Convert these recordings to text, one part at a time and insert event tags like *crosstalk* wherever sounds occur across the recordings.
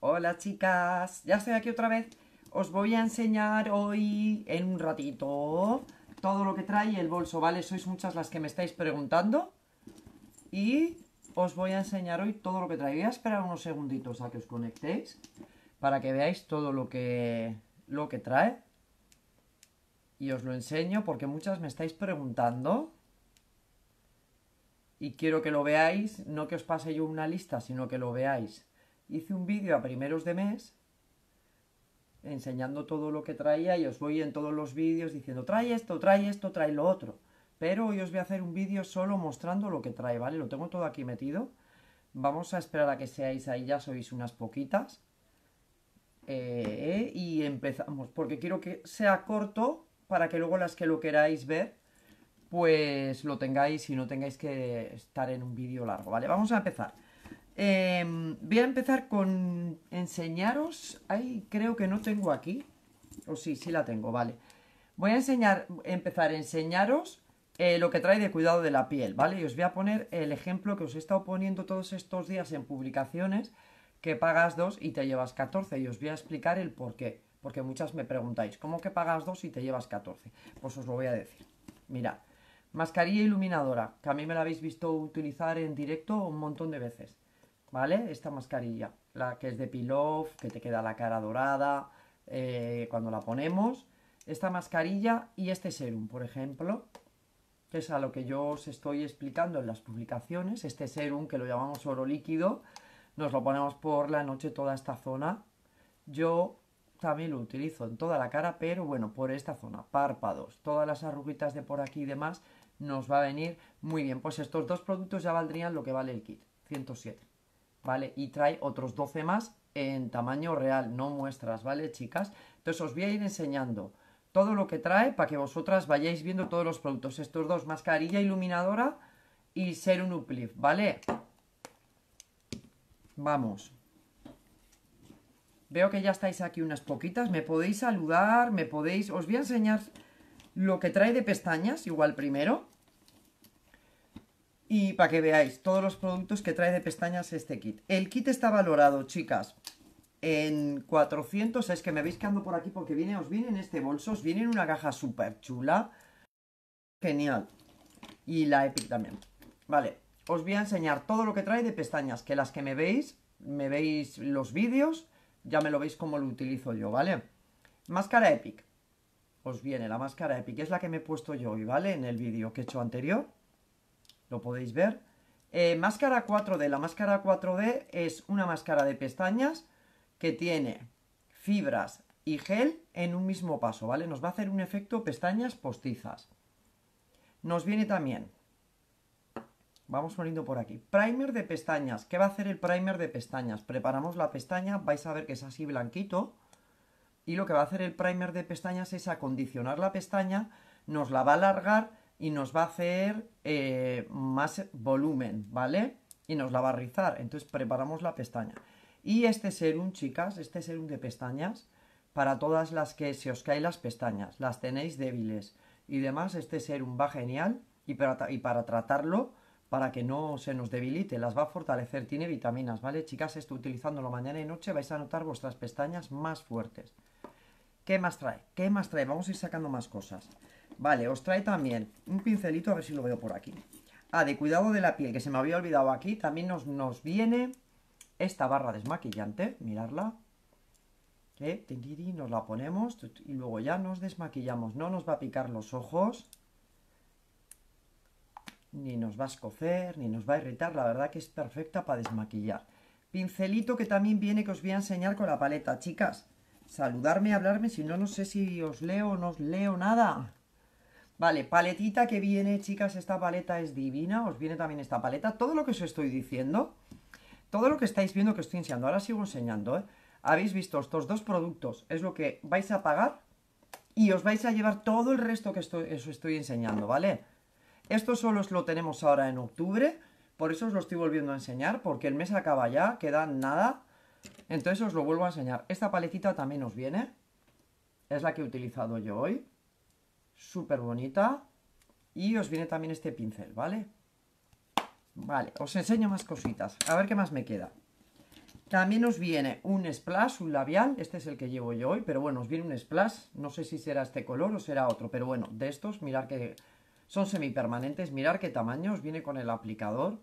Hola chicas, ya estoy aquí otra vez Os voy a enseñar hoy en un ratito todo lo que trae el bolso, ¿vale? Sois muchas las que me estáis preguntando Y os voy a enseñar hoy todo lo que trae Voy a esperar unos segunditos a que os conectéis Para que veáis todo lo que, lo que trae Y os lo enseño porque muchas me estáis preguntando y quiero que lo veáis, no que os pase yo una lista, sino que lo veáis hice un vídeo a primeros de mes enseñando todo lo que traía y os voy en todos los vídeos diciendo trae esto, trae esto, trae lo otro. Pero hoy os voy a hacer un vídeo solo mostrando lo que trae, ¿vale? Lo tengo todo aquí metido. Vamos a esperar a que seáis ahí, ya sois unas poquitas. Eh, y empezamos, porque quiero que sea corto para que luego las que lo queráis ver, pues lo tengáis y no tengáis que estar en un vídeo largo, ¿vale? Vamos a empezar. Em, voy a empezar con enseñaros, ay, creo que no tengo aquí, o sí, sí la tengo, vale. Voy a enseñar, empezar a enseñaros eh, lo que trae de cuidado de la piel, ¿vale? Y os voy a poner el ejemplo que os he estado poniendo todos estos días en publicaciones, que pagas dos y te llevas 14, y os voy a explicar el por qué, porque muchas me preguntáis, ¿cómo que pagas dos y te llevas 14? Pues os lo voy a decir. mira, mascarilla iluminadora, que a mí me la habéis visto utilizar en directo un montón de veces. ¿vale? Esta mascarilla, la que es de Pilov, que te queda la cara dorada eh, cuando la ponemos. Esta mascarilla y este serum, por ejemplo, que es a lo que yo os estoy explicando en las publicaciones. Este serum, que lo llamamos oro líquido, nos lo ponemos por la noche toda esta zona. Yo también lo utilizo en toda la cara, pero bueno, por esta zona, párpados, todas las arruguitas de por aquí y demás, nos va a venir muy bien. Pues estos dos productos ya valdrían lo que vale el kit, 107. ¿vale? Y trae otros 12 más en tamaño real, no muestras, ¿vale, chicas? Entonces os voy a ir enseñando todo lo que trae para que vosotras vayáis viendo todos los productos. Estos dos, mascarilla iluminadora y serum uplift, ¿vale? Vamos. Veo que ya estáis aquí unas poquitas. Me podéis saludar, me podéis... Os voy a enseñar lo que trae de pestañas, igual primero. Y para que veáis todos los productos que trae de pestañas este kit. El kit está valorado, chicas, en 400. Es que me veis que ando por aquí porque viene, os viene en este bolso, os viene en una caja súper chula. Genial. Y la Epic también. Vale, os voy a enseñar todo lo que trae de pestañas, que las que me veis, me veis los vídeos, ya me lo veis cómo lo utilizo yo, ¿vale? Máscara Epic. Os viene la máscara Epic, es la que me he puesto yo hoy, ¿vale? En el vídeo que he hecho anterior lo podéis ver. Eh, máscara 4D. La máscara 4D es una máscara de pestañas que tiene fibras y gel en un mismo paso, ¿vale? Nos va a hacer un efecto pestañas postizas. Nos viene también, vamos poniendo por aquí, primer de pestañas. ¿Qué va a hacer el primer de pestañas? Preparamos la pestaña, vais a ver que es así blanquito. Y lo que va a hacer el primer de pestañas es acondicionar la pestaña, nos la va a alargar y nos va a hacer eh, más volumen, ¿vale? Y nos la va a rizar, entonces preparamos la pestaña. Y este serum, chicas, este serum de pestañas, para todas las que se os caen las pestañas, las tenéis débiles y demás, este serum va genial y para, y para tratarlo, para que no se nos debilite, las va a fortalecer, tiene vitaminas, ¿vale? Chicas, esto utilizándolo mañana y noche vais a notar vuestras pestañas más fuertes. ¿Qué más trae? ¿Qué más trae? Vamos a ir sacando más cosas. Vale, os trae también un pincelito, a ver si lo veo por aquí. Ah, de cuidado de la piel, que se me había olvidado aquí. También nos, nos viene esta barra desmaquillante, mirarla. ¿Eh? Nos la ponemos y luego ya nos desmaquillamos. No nos va a picar los ojos, ni nos va a escocer, ni nos va a irritar. La verdad que es perfecta para desmaquillar. Pincelito que también viene que os voy a enseñar con la paleta, chicas. Saludarme, hablarme, si no, no sé si os leo o no os leo nada. Vale, paletita que viene, chicas, esta paleta es divina, os viene también esta paleta. Todo lo que os estoy diciendo, todo lo que estáis viendo que estoy enseñando, ahora sigo enseñando, ¿eh? Habéis visto estos dos productos, es lo que vais a pagar y os vais a llevar todo el resto que estoy, os estoy enseñando, ¿vale? Esto solo os lo tenemos ahora en octubre, por eso os lo estoy volviendo a enseñar, porque el mes acaba ya, queda nada, entonces os lo vuelvo a enseñar. Esta paletita también os viene, es la que he utilizado yo hoy súper bonita. Y os viene también este pincel, ¿vale? Vale, os enseño más cositas. A ver qué más me queda. También os viene un splash, un labial. Este es el que llevo yo hoy, pero bueno, os viene un splash. No sé si será este color o será otro, pero bueno, de estos, mirar que son semipermanentes. Mirar qué tamaño os viene con el aplicador.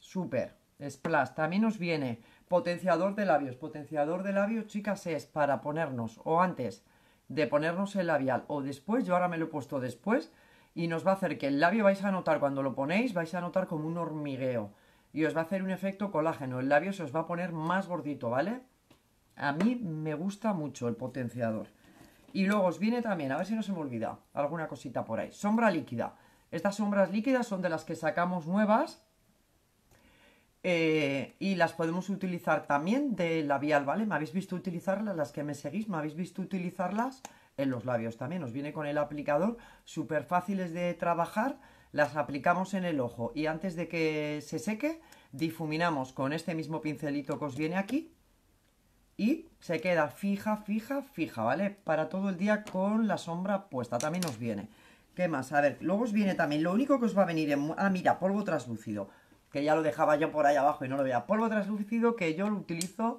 Súper. Splash. También nos viene potenciador de labios. Potenciador de labios, chicas, es para ponernos o antes de ponernos el labial o después. Yo ahora me lo he puesto después y nos va a hacer que el labio vais a notar cuando lo ponéis, vais a notar como un hormigueo y os va a hacer un efecto colágeno. El labio se os va a poner más gordito, ¿vale? A mí me gusta mucho el potenciador. Y luego os viene también, a ver si no se me olvida, alguna cosita por ahí. Sombra líquida. Estas sombras líquidas son de las que sacamos nuevas eh, y las podemos utilizar también de labial, ¿vale? Me habéis visto utilizarlas, las que me seguís, me habéis visto utilizarlas en los labios también. Os viene con el aplicador, súper fáciles de trabajar, las aplicamos en el ojo y antes de que se seque, difuminamos con este mismo pincelito que os viene aquí y se queda fija, fija, fija, ¿vale? Para todo el día con la sombra puesta, también os viene. ¿Qué más? A ver, luego os viene también, lo único que os va a venir en... Ah, mira, polvo traslúcido que ya lo dejaba yo por ahí abajo y no lo veía. Polvo translúcido que yo lo utilizo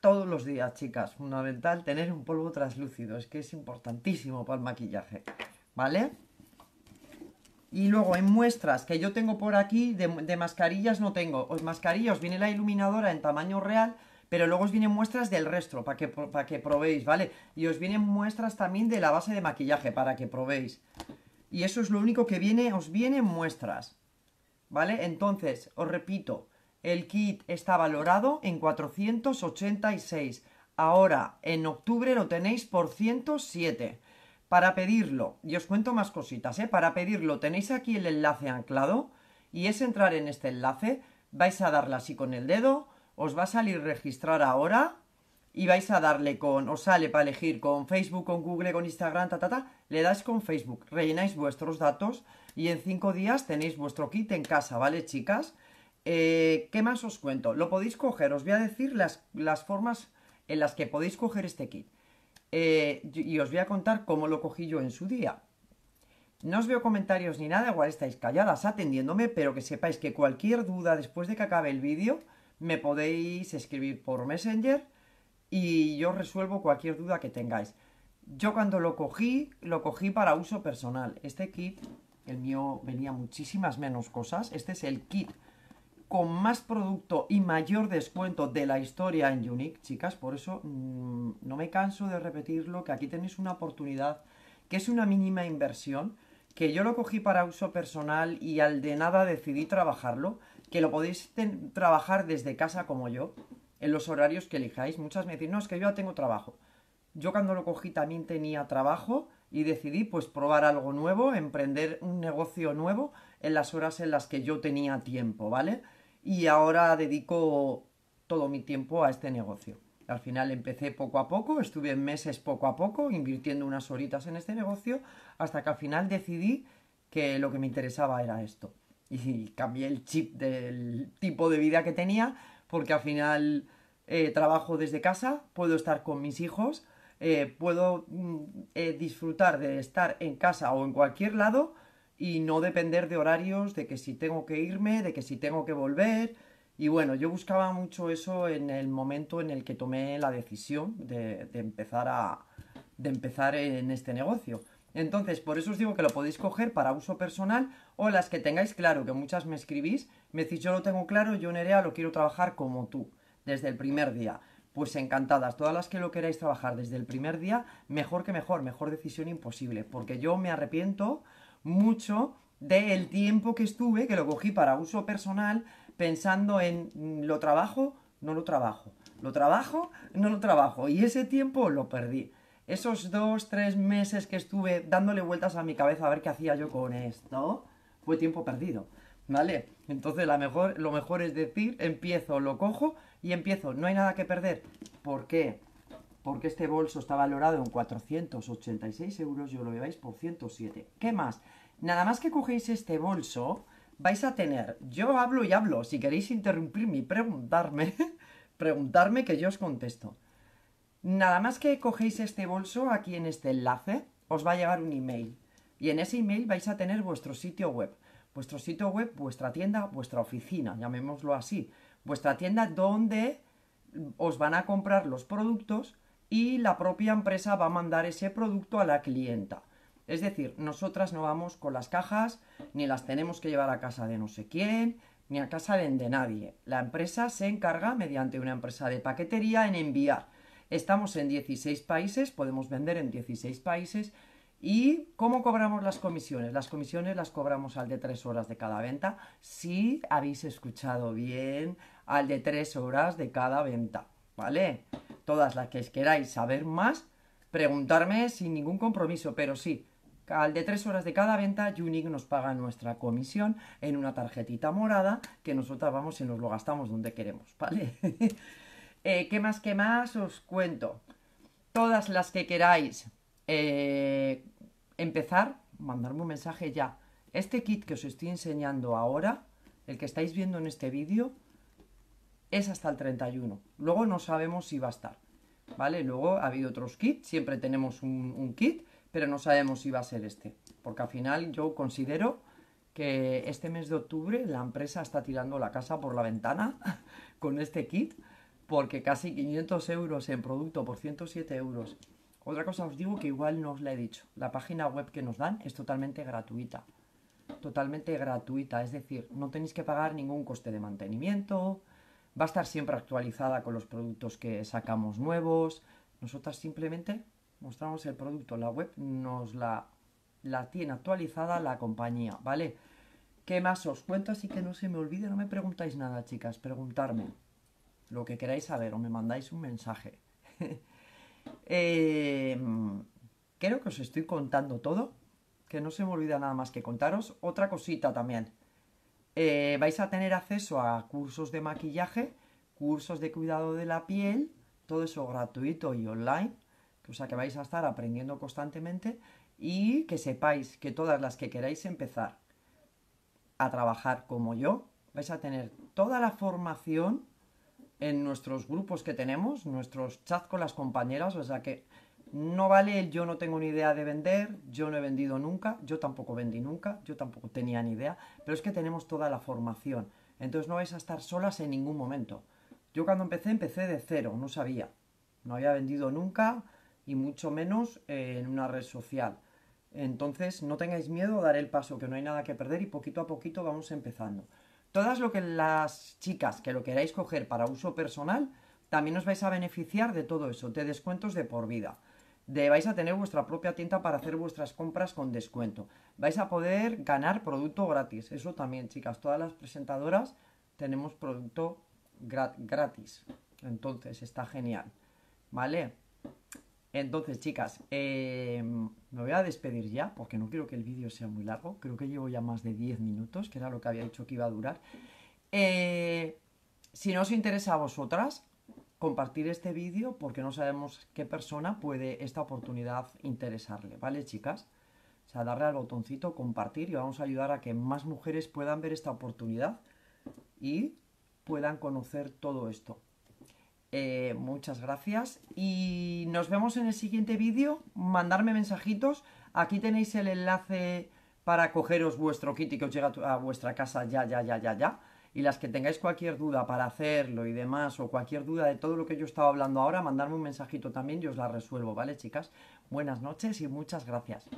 todos los días, chicas. Fundamental tener un polvo translúcido, es que es importantísimo para el maquillaje, ¿vale? Y luego en muestras que yo tengo por aquí, de, mascarillas no tengo. Os mascarillas, viene la iluminadora en tamaño real, pero luego os vienen muestras del resto, para que, para que probéis, ¿vale? Y os vienen muestras también de la base de maquillaje, para que probéis. Y eso es lo único que viene, os vienen muestras. ¿vale? Entonces, os repito, el kit está valorado en 486. Ahora, en octubre lo tenéis por 107. Para pedirlo, y os cuento más cositas, ¿eh? Para pedirlo tenéis aquí el enlace anclado y es entrar en este enlace. Vais a darle así con el dedo, os va a salir registrar ahora y vais a darle con, os sale para elegir con Facebook, con Google, con Instagram, ta, ta, ta. Le dais con Facebook, rellenáis vuestros datos y en cinco días tenéis vuestro kit en casa, ¿vale, chicas? Eh, ¿Qué más os cuento? Lo podéis coger, os voy a decir las, las formas en las que podéis coger este kit. Eh, y os voy a contar cómo lo cogí yo en su día. No os veo comentarios ni nada, igual estáis calladas atendiéndome, pero que sepáis que cualquier duda después de que acabe el vídeo me podéis escribir por Messenger y yo resuelvo cualquier duda que tengáis. Yo cuando lo cogí, lo cogí para uso personal. Este kit el mío venía muchísimas menos cosas. Este es el kit con más producto y mayor descuento de la historia en Unique, chicas. Por eso mm, no me canso de repetirlo, que aquí tenéis una oportunidad, que es una mínima inversión, que yo lo cogí para uso personal y al de nada decidí trabajarlo, que lo podéis trabajar desde casa como yo, en los horarios que elijáis. Muchas me dicen, no, es que yo ya tengo trabajo. Yo cuando lo cogí también tenía trabajo, y decidí pues probar algo nuevo, emprender un negocio nuevo en las horas en las que yo tenía tiempo, ¿vale? Y ahora dedico todo mi tiempo a este negocio. Al final empecé poco a poco, estuve meses poco a poco invirtiendo unas horitas en este negocio hasta que al final decidí que lo que me interesaba era esto. Y cambié el chip del tipo de vida que tenía porque al final eh, trabajo desde casa, puedo estar con mis hijos, eh, puedo mm, eh, disfrutar de estar en casa o en cualquier lado y no depender de horarios, de que si tengo que irme, de que si tengo que volver. Y bueno, yo buscaba mucho eso en el momento en el que tomé la decisión de, empezar, a, de empezar en este negocio. Entonces, por eso os digo que lo podéis coger para uso personal o las que tengáis claro, que muchas me escribís, me decís yo lo tengo claro, yo Nerea lo quiero trabajar como tú, desde el primer día pues encantadas. Todas las que lo queráis trabajar desde el primer día, mejor que mejor, mejor decisión imposible. Porque yo me arrepiento mucho del tiempo que estuve, que lo cogí para uso personal, pensando en mm, lo trabajo, no lo trabajo, lo trabajo, no lo trabajo. Y ese tiempo lo perdí. Esos dos, tres meses que estuve dándole vueltas a mi cabeza a ver qué hacía yo con esto, fue tiempo perdido. ¿Vale? Entonces la mejor, lo mejor es decir, empiezo, lo cojo y empiezo, no hay nada que perder. ¿Por qué? Porque este bolso está valorado en 486 euros yo lo lleváis por 107. ¿Qué más? Nada más que cogéis este bolso, vais a tener, yo hablo y hablo, si queréis interrumpirme y preguntarme, *laughs* preguntarme que yo os contesto. Nada más que cogéis este bolso aquí en este enlace, os va a llegar un email. Y en ese email vais a tener vuestro sitio web. Vuestro sitio web, vuestra tienda, vuestra oficina, llamémoslo así vuestra tienda donde os van a comprar los productos y la propia empresa va a mandar ese producto a la clienta. Es decir, nosotras no vamos con las cajas, ni las tenemos que llevar a casa de no sé quién, ni a casa de, nadie. La empresa se encarga, mediante una empresa de paquetería, en enviar. Estamos en 16 países, podemos vender en 16 países ¿Y cómo cobramos las comisiones? Las comisiones las cobramos al de tres horas de cada venta, si habéis escuchado bien, al de tres horas de cada venta, ¿vale? Todas las que queráis saber más, preguntarme sin ningún compromiso, pero sí, al de tres horas de cada venta, Unique nos paga nuestra comisión en una tarjetita morada que nosotras vamos y nos lo gastamos donde queremos, ¿vale? *laughs* Eh, ¿Qué más, qué más os cuento? Todas las que queráis eh, empezar, mandarme un mensaje ya. Este kit que os estoy enseñando ahora, el que estáis viendo en este vídeo, es hasta el 31. Luego no sabemos si va a estar, ¿vale? Luego ha habido otros kits, siempre tenemos un, un kit, pero no sabemos si va a ser este. Porque al final yo considero que este mes de octubre la empresa está tirando la casa por la ventana *laughs* con este kit, porque casi 500 euros en producto por 107 euros otra cosa os digo que igual no os la he dicho. La página web que nos dan es totalmente gratuita. Totalmente gratuita, es decir, no tenéis que pagar ningún coste de mantenimiento, va a estar siempre actualizada con los productos que sacamos nuevos. Nosotras simplemente mostramos el producto, la web nos la, la tiene actualizada la compañía, ¿vale? ¿Qué más os cuento? Así que no se me olvide, no me preguntáis nada, chicas, preguntarme lo que queráis saber o me mandáis un mensaje. *laughs* Eh, creo que os estoy contando todo, que no se me olvida nada más que contaros. Otra cosita también. Eh, vais a tener acceso a cursos de maquillaje, cursos de cuidado de la piel, todo eso gratuito y online, o sea que vais a estar aprendiendo constantemente y que sepáis que todas las que queráis empezar a trabajar como yo, vais a tener toda la formación en nuestros grupos que tenemos, nuestros chats con las compañeras, o sea que no vale el yo no tengo ni idea de vender, yo no he vendido nunca, yo tampoco vendí nunca, yo tampoco tenía ni idea, pero es que tenemos toda la formación, entonces no vais a estar solas en ningún momento. Yo cuando empecé empecé de cero, no sabía, no había vendido nunca y mucho menos eh, en una red social. Entonces no tengáis miedo, daré el paso, que no hay nada que perder y poquito a poquito vamos empezando. Todas lo que las chicas que lo queráis coger para uso personal, también os vais a beneficiar de todo eso, de descuentos de por vida. De, vais a tener vuestra propia tinta para hacer vuestras compras con descuento. Vais a poder ganar producto gratis. Eso también, chicas, todas las presentadoras tenemos producto gratis. Entonces, está genial. ¿Vale? Entonces, chicas, eh, me voy a despedir ya porque no quiero que el vídeo sea muy largo. Creo que llevo ya más de 10 minutos, que era lo que había dicho que iba a durar. Eh, si no os interesa a vosotras, compartir este vídeo porque no sabemos qué persona puede esta oportunidad interesarle, ¿vale, chicas? O sea, darle al botoncito compartir y vamos a ayudar a que más mujeres puedan ver esta oportunidad y puedan conocer todo esto. Eh, muchas gracias y nos vemos en el siguiente vídeo. Mandarme mensajitos. Aquí tenéis el enlace para cogeros vuestro kit y que os llega a vuestra casa ya, ya, ya, ya, ya. Y las que tengáis cualquier duda para hacerlo y demás, o cualquier duda de todo lo que yo estaba hablando ahora, mandarme un mensajito también y os la resuelvo, ¿vale, chicas? Buenas noches y muchas gracias.